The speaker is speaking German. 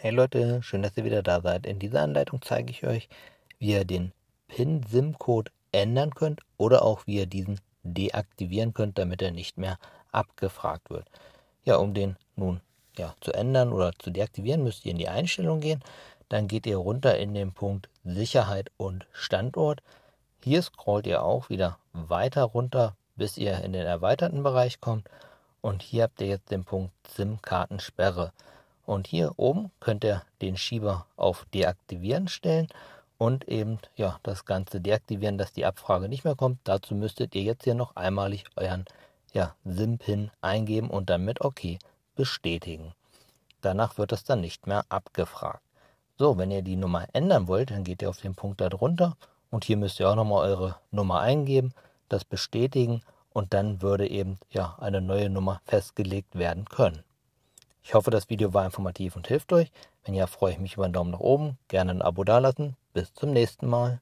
Hey Leute, schön, dass ihr wieder da seid. In dieser Anleitung zeige ich euch, wie ihr den PIN-SIM-Code ändern könnt oder auch wie ihr diesen deaktivieren könnt, damit er nicht mehr abgefragt wird. Ja, um den nun ja, zu ändern oder zu deaktivieren, müsst ihr in die Einstellung gehen. Dann geht ihr runter in den Punkt Sicherheit und Standort. Hier scrollt ihr auch wieder weiter runter, bis ihr in den erweiterten Bereich kommt. Und hier habt ihr jetzt den Punkt SIM-Kartensperre. kartensperre und hier oben könnt ihr den Schieber auf Deaktivieren stellen und eben ja, das Ganze deaktivieren, dass die Abfrage nicht mehr kommt. Dazu müsstet ihr jetzt hier noch einmalig euren ja, SIM-Pin eingeben und dann mit OK bestätigen. Danach wird das dann nicht mehr abgefragt. So, wenn ihr die Nummer ändern wollt, dann geht ihr auf den Punkt darunter und hier müsst ihr auch nochmal eure Nummer eingeben, das bestätigen und dann würde eben ja eine neue Nummer festgelegt werden können. Ich hoffe, das Video war informativ und hilft euch. Wenn ja, freue ich mich über einen Daumen nach oben, gerne ein Abo dalassen. Bis zum nächsten Mal.